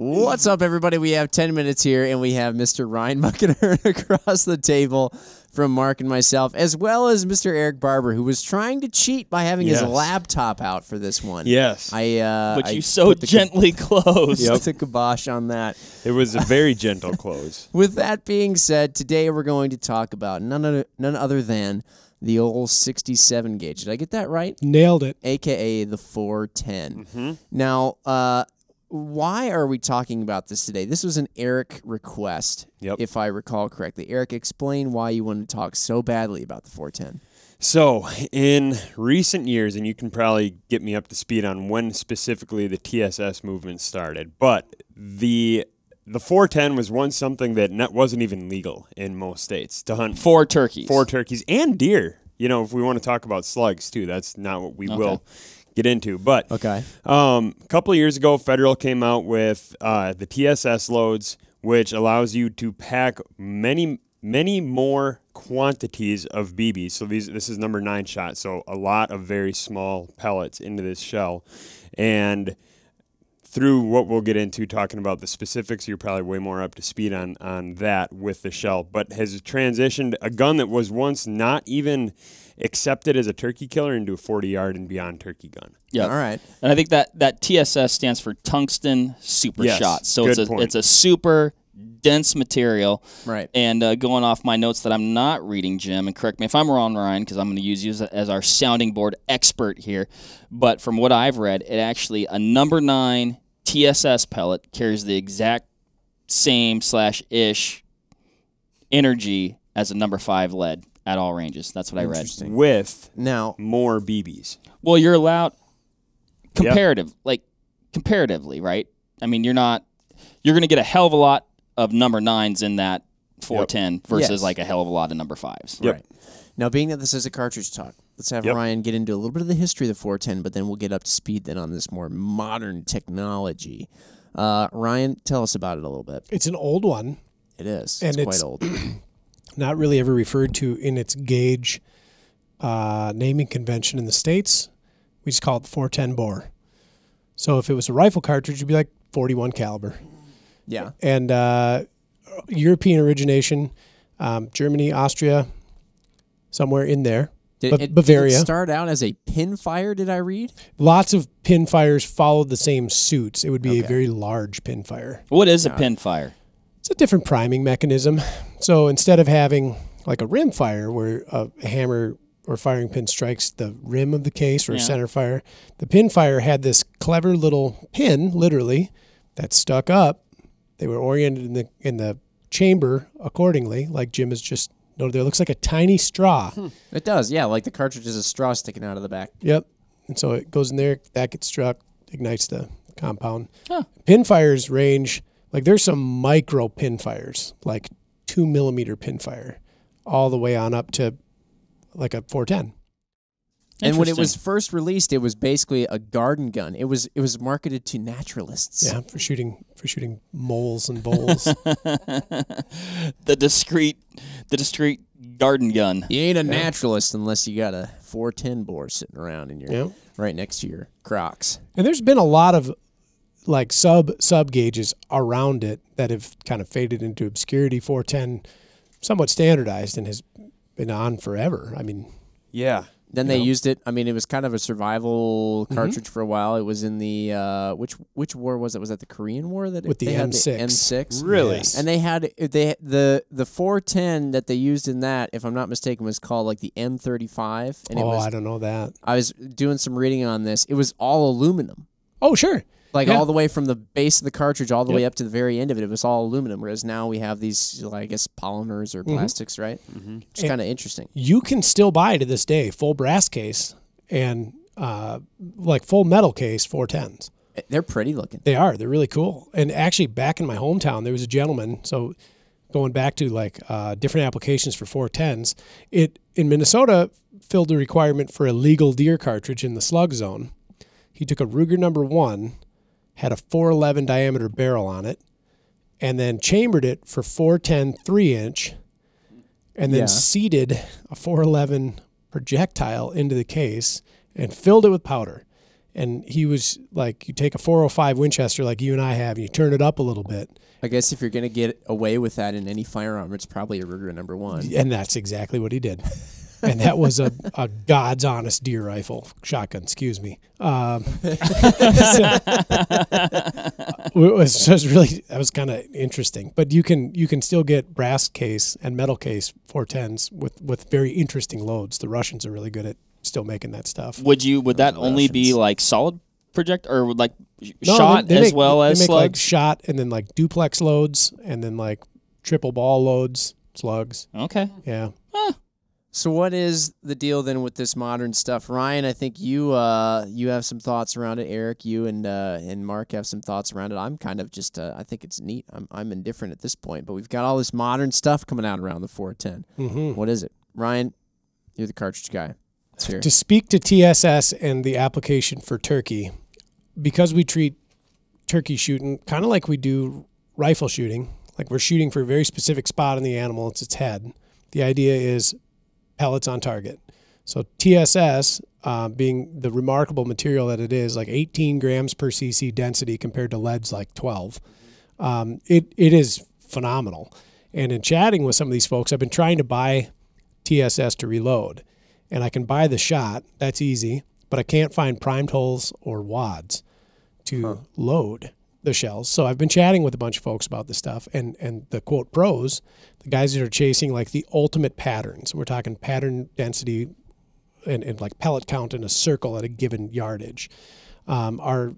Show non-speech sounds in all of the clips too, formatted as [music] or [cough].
What's up, everybody? We have 10 minutes here, and we have Mr. Ryan [laughs] Mucketer across the table from Mark and myself, as well as Mr. Eric Barber, who was trying to cheat by having yes. his laptop out for this one. Yes. I, uh, but you so gently [laughs] closed. yep. the kibosh on that. It was a very gentle close. [laughs] With that being said, today we're going to talk about none, other, none other than the old 67 gauge. Did I get that right? Nailed it. AKA the 410. Mm -hmm. Now, uh, why are we talking about this today? This was an Eric request, yep. if I recall correctly. Eric, explain why you want to talk so badly about the 410. So, in recent years, and you can probably get me up to speed on when specifically the TSS movement started, but the the 410 was once something that wasn't even legal in most states to hunt four turkeys, four turkeys and deer. You know, if we want to talk about slugs too, that's not what we okay. will get into. But okay, um, a couple years ago, Federal came out with uh, the TSS loads, which allows you to pack many many more quantities of BBs. So these this is number nine shot. So a lot of very small pellets into this shell, and through what we'll get into talking about the specifics, you're probably way more up to speed on on that with the shell. But has transitioned a gun that was once not even accept it as a turkey killer and do a 40 yard and beyond turkey gun. Yeah. All right. And I think that that TSS stands for tungsten super yes, shot. So it's a point. it's a super dense material. Right. And uh, going off my notes that I'm not reading, Jim, and correct me if I'm wrong, Ryan, because I'm going to use you as, as, our sounding board expert here. But from what I've read, it actually a number nine TSS pellet carries the exact same slash ish energy as a number five lead at all ranges. That's what I read. With now more BBs. Well, you're allowed comparative, yep. like comparatively, right? I mean, you're not you're going to get a hell of a lot of number nines in that 410 yep. versus yes. like a hell of a lot of number fives. Yep. Right. Now, being that this is a cartridge talk, let's have yep. Ryan get into a little bit of the history of the 410, but then we'll get up to speed then on this more modern technology. Uh, Ryan, tell us about it a little bit. It's an old one. It is. And it's, it's quite old. [clears throat] not really ever referred to in its gauge uh, naming convention in the States. We just call it 410 bore. So if it was a rifle cartridge, it'd be like 41 caliber. Yeah. And uh, European origination, um, Germany, Austria, somewhere in there. Did, B- it, Bavaria. Did it start out as a pin fire, did I read? Lots of pin fires followed the same suits. It would be okay. a very large pin fire. What is yeah. a pin fire? it's a different priming mechanism. So instead of having like a rim fire where a hammer or firing pin strikes the rim of the case or yeah. center fire, the pin fire had this clever little pin, literally, that stuck up. They were oriented in the in the chamber accordingly, like Jim has just noted there. It looks like a tiny straw. Hmm. It does, yeah, like the cartridge is a straw sticking out of the back. Yep. And so it goes in there, that gets struck, ignites the compound. Huh. fires range like there's some micro pin fires, like two millimeter pin fire, all the way on up to like a 410. And when it was first released, it was basically a garden gun. It was it was marketed to naturalists. Yeah, for shooting for shooting moles and bowls. [laughs] the discreet, the discreet garden gun. You ain't a yeah. naturalist unless you got a 410 bore sitting around in your yeah. right next to your Crocs. And there's been a lot of like sub sub gauges around it that have kind of faded into obscurity. 410, somewhat standardized and has been on forever. I mean, yeah. Then they know. used it. I mean, it was kind of a survival mm-hmm. cartridge mm-hmm. for a while. It was in the uh, which which war was it? Was that the Korean War that it, with the M six? M six, really? Yes. And they had they the the four ten that they used in that, if I'm not mistaken, was called like the M thirty five. Oh, was, I don't know that. I was doing some reading on this. It was all aluminum. Oh, sure like yeah. all the way from the base of the cartridge all the yep. way up to the very end of it it was all aluminum whereas now we have these i guess polymers or mm -hmm. plastics right mm -hmm. which is kind of interesting you can still buy to this day full brass case and uh, like full metal case 410s eh, they're pretty looking they are they're really cool and actually back in my hometown there was a gentleman so going back to like uh, different applications for 410s it in minnesota filled the requirement for a legal deer cartridge in the slug zone he took a ruger number one had a 411 diameter barrel on it, and then chambered it for 410 three inch, and then yeah. seated a 411 projectile into the case and filled it with powder. And he was like, you take a 405 Winchester like you and I have, and you turn it up a little bit. I guess if you're going to get away with that in any firearm, it's probably a Ruger number one. And that's exactly what he did. [laughs] and that was a, a God's honest deer rifle shotgun. Excuse me. Um, [laughs] uh, so, it was just really that was kind of interesting. But you can you can still get brass case and metal case 410s with with very interesting loads. The Russians are really good at still making that stuff. Would you? Would that only Russians. be like solid project or like no, shot they, they as make, well as make slugs? like shot and then like duplex loads and then like triple ball loads slugs. Okay. Yeah. Huh. So what is the deal then with this modern stuff, Ryan? I think you uh, you have some thoughts around it. Eric, you and uh, and Mark have some thoughts around it. I'm kind of just uh, I think it's neat. I'm I'm indifferent at this point, but we've got all this modern stuff coming out around the 410. Mm -hmm. what is it, Ryan? You're the cartridge guy. To speak to TSS and the application for turkey, because we treat turkey shooting kind of like we do rifle shooting, like we're shooting for a very specific spot in the animal, it's its head. The idea is pellets on target. So TSS, uh, being the remarkable material that it is, like 18 grams per cc density compared to leads like 12, um, it it is phenomenal. And in chatting with some of these folks, I've been trying to buy TSS to reload, and I can buy the shot. That's easy, but I can't find primed holes or wads to huh. load the shells. So I've been chatting with a bunch of folks about this stuff and and the quote pros, the guys that are chasing like the ultimate patterns. We're talking pattern density and, and like pellet count in a circle at a given yardage, um, are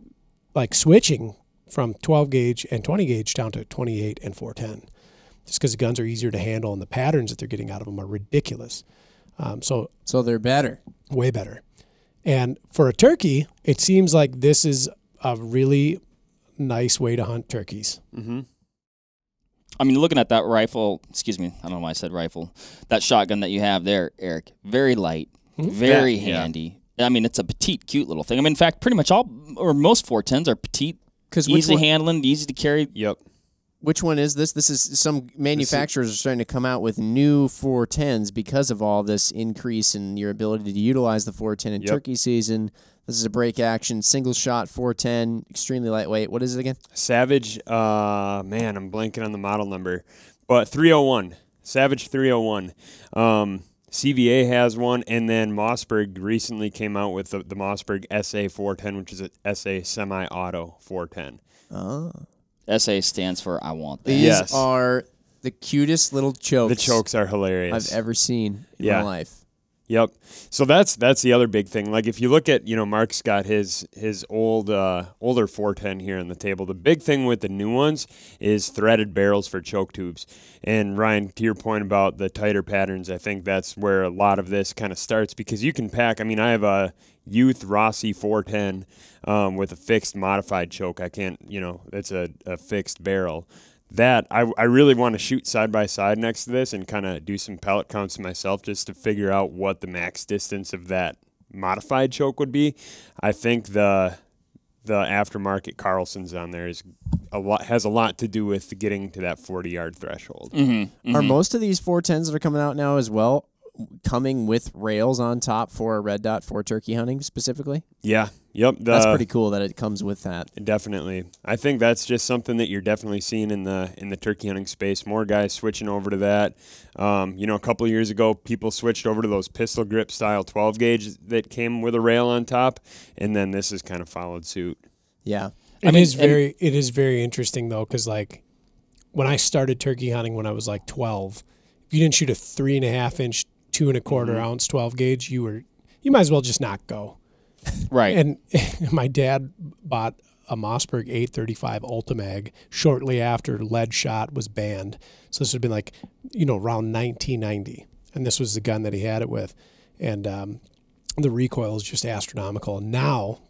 like switching from 12 gauge and 20 gauge down to 28 and 410, just because the guns are easier to handle and the patterns that they're getting out of them are ridiculous. Um, so so they're better, way better. And for a turkey, it seems like this is a really nice way to hunt turkeys. Mm-hmm. I mean, looking at that rifle, excuse me, I don't know why I said rifle, that shotgun that you have there, Eric, very light, mm-hmm. very yeah, handy. Yeah. I mean, it's a petite, cute little thing. I mean, in fact, pretty much all or most 410s are petite, Cause easy one, handling, easy to carry. Yep. Which one is this? This is some manufacturers is, are starting to come out with new 410s because of all this increase in your ability to utilize the 410 in yep. turkey season this is a break action, single shot, 410, extremely lightweight. What is it again? Savage, uh, man, I'm blanking on the model number, but 301. Savage 301. Um, CVA has one, and then Mossberg recently came out with the, the Mossberg SA 410, which is a SA semi auto 410. Oh. Ah. SA stands for I want that. These yes. are the cutest little chokes. The chokes are hilarious. I've ever seen in yeah. my life. Yep. So that's that's the other big thing. Like if you look at, you know, Mark's got his his old uh, older 410 here on the table. The big thing with the new ones is threaded barrels for choke tubes. And Ryan, to your point about the tighter patterns, I think that's where a lot of this kind of starts because you can pack. I mean, I have a youth Rossi 410 um, with a fixed modified choke. I can't, you know, it's a, a fixed barrel that I, I really want to shoot side by side next to this and kind of do some pellet counts myself just to figure out what the max distance of that modified choke would be. I think the the aftermarket Carlson's on there is a lot has a lot to do with getting to that 40 yard threshold. Mm-hmm, mm-hmm. Are most of these 410s that are coming out now as well coming with rails on top for a red dot for turkey hunting specifically? Yeah. Yep. The, that's pretty cool that it comes with that. Definitely. I think that's just something that you're definitely seeing in the in the turkey hunting space. More guys switching over to that. Um, you know, a couple years ago, people switched over to those pistol grip style 12 gauge that came with a rail on top, and then this has kind of followed suit. Yeah. It I mean, is very it is very interesting though because like when I started turkey hunting when I was like 12, if you didn't shoot a three and a half inch two and a quarter mm-hmm. ounce 12 gauge, you were you might as well just not go. [laughs] Right. and [laughs] my dad bought a Mossberg 835 Ultimag shortly after lead shot was banned. So this would have been like, you know, around 1990. And this was the gun that he had it with. And um, the recoil is just astronomical. Now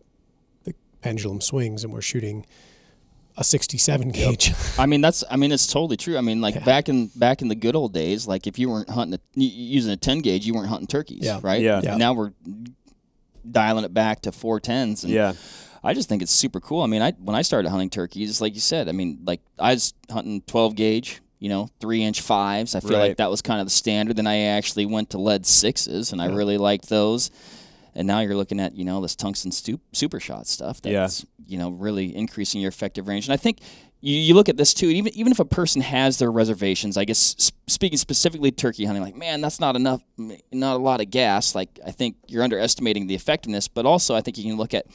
the pendulum swings and we're shooting – a 67 gauge. Yep. [laughs] I mean, that's I mean, it's totally true. I mean, like yeah. back in back in the good old days, like if you weren't hunting a, using a 10 gauge, you weren't hunting turkeys, yeah. right? Yeah. yeah. Now we're dialing it back to 410s Yeah. I just think it's super cool. I mean, I when I started hunting turkeys, like you said, I mean, like I was hunting 12 gauge, you know, three inch fives. I feel right. like that was kind of the standard. Then I actually went to lead sixes, and I really liked those and now you're looking at you know this tungsten super shot stuff that's yeah. you know really increasing your effective range. And I think you, you look at this too. Even even if a person has their reservations, I guess speaking specifically turkey hunting, like man, that's not enough, not a lot of gas. Like I think you're underestimating the effectiveness. But also, I think you can look at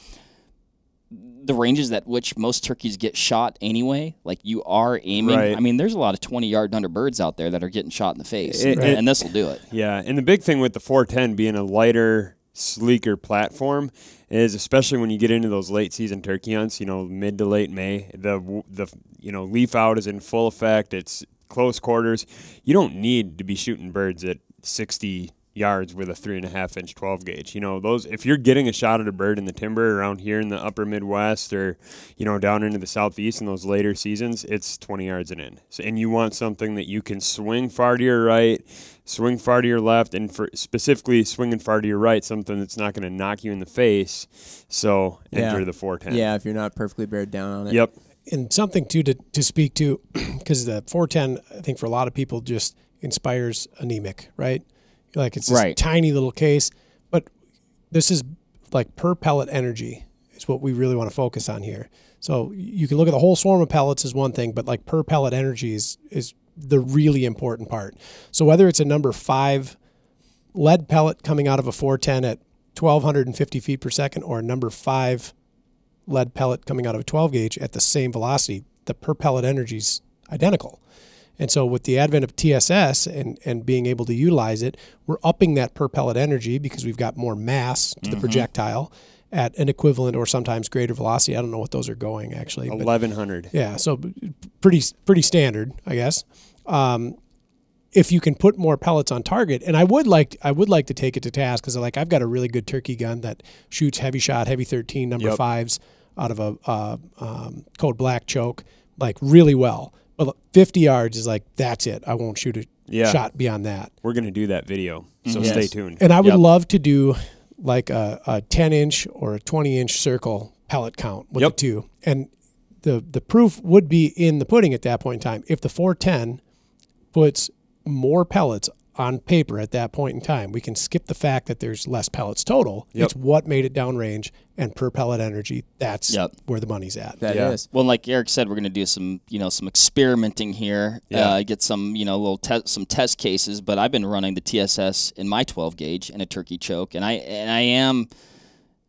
the ranges at which most turkeys get shot anyway. Like you are aiming. Right. I mean, there's a lot of 20 yard under birds out there that are getting shot in the face, it, and, and this will do it. Yeah, and the big thing with the 410 being a lighter sleeker platform is especially when you get into those late season turkey hunts you know mid to late may the the you know leaf out is in full effect it's close quarters you don't need to be shooting birds at 60 yards with a three and a half inch 12 gauge. You know, those, if you're getting a shot at a bird in the timber around here in the upper Midwest or, you know, down into the Southeast in those later seasons, it's 20 yards and in. So, and you want something that you can swing far to your right, swing far to your left, and for specifically swinging far to your right, something that's not going to knock you in the face. So yeah. enter the 410. Yeah, if you're not perfectly beared down on it. Yep. And something too to, to speak to, because [clears throat] the 410, I think for a lot of people, just inspires anemic, right? Like it's this right. tiny little case, but this is like per pellet energy is what we really want to focus on here. So you can look at the whole swarm of pellets is one thing, but like per pellet energy is, is the really important part. So whether it's a number five lead pellet coming out of a 410 at 1250 feet per second or a number five lead pellet coming out of a 12 gauge at the same velocity, the per pellet energy is identical. And so, with the advent of TSS and, and being able to utilize it, we're upping that per pellet energy because we've got more mass to mm-hmm. the projectile at an equivalent or sometimes greater velocity. I don't know what those are going actually. 1100. Yeah, so pretty pretty standard, I guess. Um, if you can put more pellets on target, and I would like I would like to take it to task because like I've got a really good turkey gun that shoots heavy shot, heavy thirteen number yep. fives out of a uh, um, cold black choke like really well well, 50 yards is like, that's it. I won't shoot a yeah. shot beyond that. We're going to do that video. So mhm. yes. stay tuned. And I would yep. love to do like a, a, 10 inch or a 20 inch circle pellet count with yep. the two. And the, the proof would be in the pudding at that point in time. If the 410 puts more pellets on paper at that point in time. We can skip the fact that there's less pellets total. Yep. It's what made it downrange and per pellet energy. That's yep. where the money's at. That yeah. is. Well, like Eric said, we're going to do some, you know, some experimenting here. Yeah. Uh, get some, you know, little te- some test cases. But I've been running the TSS in my 12 gauge in a turkey choke, and I and I am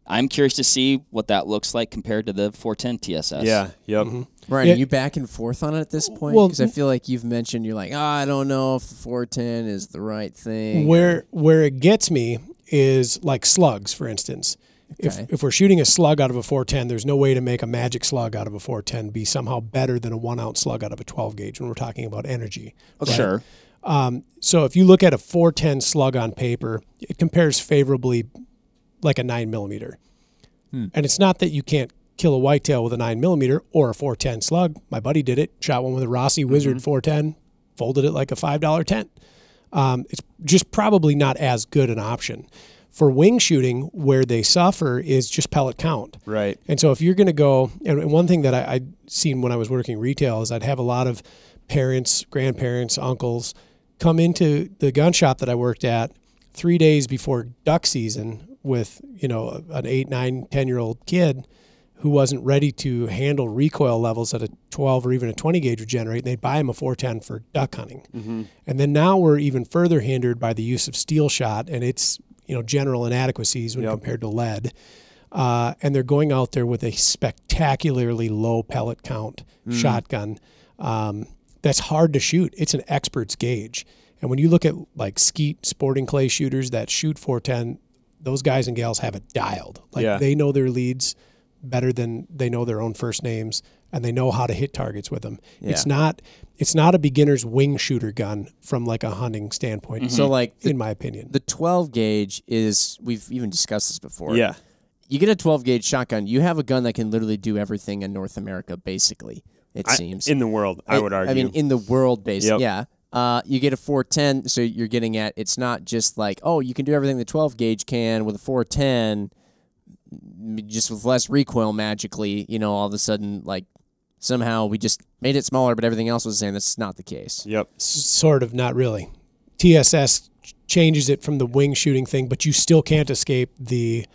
I'm curious to see what that looks like compared to the 410 TSS. Yeah. Yep. Mm -hmm. Ryan, yeah. are you back and forth on it at this point? Because well, I feel like you've mentioned you're like, oh, I don't know if the 410 is the right thing. Where where it gets me is like slugs, for instance. Okay. If, if we're shooting a slug out of a 410, there's no way to make a magic slug out of a 410 be somehow better than a one ounce slug out of a 12 gauge when we're talking about energy. Okay. Right? Sure. Um, so if you look at a 410 slug on paper, it compares favorably like a nine millimeter. Hmm. And it's not that you can't kill a whitetail with a nine millimeter or a 410 slug. My buddy did it, shot one with a Rossi mm-hmm. Wizard mm-hmm. 410, folded it like a $5 tent. Um, it's just probably not as good an option. For wing shooting, where they suffer is just pellet count. Right. And so if you're going to go, and one thing that I, I'd seen when I was working retail is I'd have a lot of parents, grandparents, uncles come into the gun shop that I worked at three days before duck season with you know an eight, nine, ten year old kid who wasn't ready to handle recoil levels that a 12 or even a 20 gauge would generate, and they'd buy him a 410 for duck hunting. Mm-hmm. And then now we're even further hindered by the use of steel shot and its you know general inadequacies when yep. compared to lead. Uh, and they're going out there with a spectacularly low pellet count mm. shotgun um, that's hard to shoot. It's an expert's gauge. And when you look at like skeet sporting clay shooters that shoot 410, those guys and gals have it dialed. Like yeah. they know their leads better than they know their own first names and they know how to hit targets with them. Yeah. It's not it's not a beginner's wing shooter gun from like a hunting standpoint. Mm-hmm. So like the, in my opinion. The 12 gauge is we've even discussed this before. Yeah. You get a 12 gauge shotgun, you have a gun that can literally do everything in North America basically. It I, seems in the world, I, I would argue. I mean, in the world, basically, yep. yeah. Uh, you get a 410, so you're getting at it's not just like, oh, you can do everything the 12 gauge can with a 410, just with less recoil magically, you know, all of a sudden, like somehow we just made it smaller, but everything else was the same. That's not the case. Yep. Sort of, not really. TSS changes it from the wing shooting thing, but you still can't escape the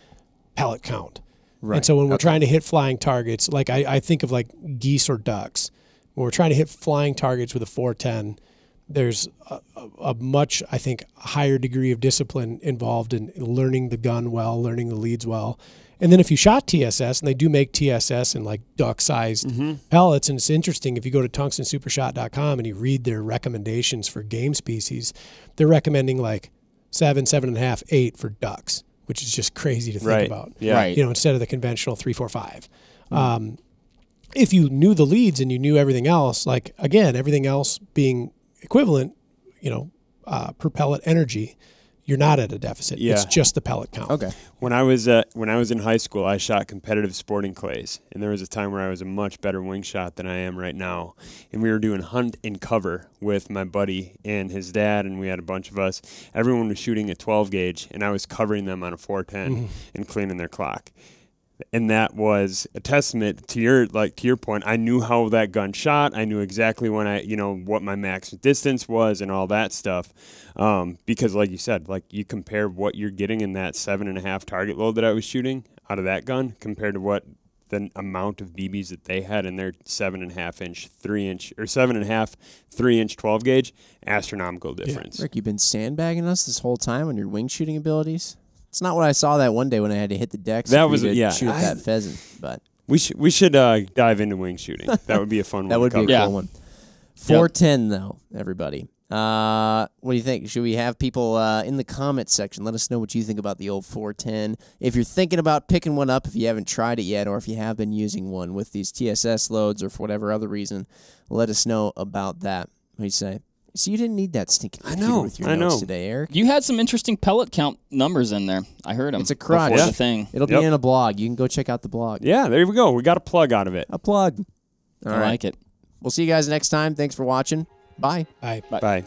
pellet count. Right. And so when we're okay. trying to hit flying targets, like I, I think of like geese or ducks, when we're trying to hit flying targets with a 410, there's a, a, much, I think, higher degree of discipline involved in learning the gun well, learning the leads well. And then if you shot TSS, and they do make TSS in like duck sized mm-hmm. pellets, and it's interesting if you go to tungstensupershot.com and you read their recommendations for game species, they're recommending like seven, seven and a half, eight for ducks, which is just crazy to think right. about. Yeah. Right. You know, instead of the conventional three, four, five. Mm-hmm. Um, if you knew the leads and you knew everything else, like again, everything else being equivalent, you know, uh, per pellet energy, you're not at a deficit. Yeah. It's just the pellet count. Okay. When I was uh, when I was in high school, I shot competitive sporting clays, and there was a time where I was a much better wing shot than I am right now. And we were doing hunt and cover with my buddy and his dad, and we had a bunch of us. Everyone was shooting a 12 gauge, and I was covering them on a 410 mm -hmm. and cleaning their clock and that was a testament to your like to your point i knew how that gun shot i knew exactly when i you know what my max distance was and all that stuff um, because like you said like you compare what you're getting in that seven and a half target load that i was shooting out of that gun compared to what the amount of bb's that they had in their seven and a half inch three inch or seven and a half three inch 12 gauge astronomical difference yeah. rick you've been sandbagging us this whole time on your wing shooting abilities it's not what I saw that one day when I had to hit the decks. That was yeah. Shoot I, that pheasant, but we should we should uh, dive into wing shooting. [laughs] that would be a fun. that one. That would be a yeah. cool one. Four ten yep. though, everybody. Uh, what do you think? Should we have people uh, in the comments section? Let us know what you think about the old 410. If you're thinking about picking one up, if you haven't tried it yet, or if you have been using one with these TSS loads or for whatever other reason, let us know about that. What do you say? So you didn't need that stinking I know, with your I notes know. today, Eric. You had some interesting pellet count numbers in there. I heard them. It's a crotch. Yeah. thing. It'll yep. be in a blog. You can go check out the blog. Yeah, there we go. We got a plug out of it. A plug. All I right. like it. We'll see you guys next time. Thanks for watching. Bye. Bye. Bye. Bye.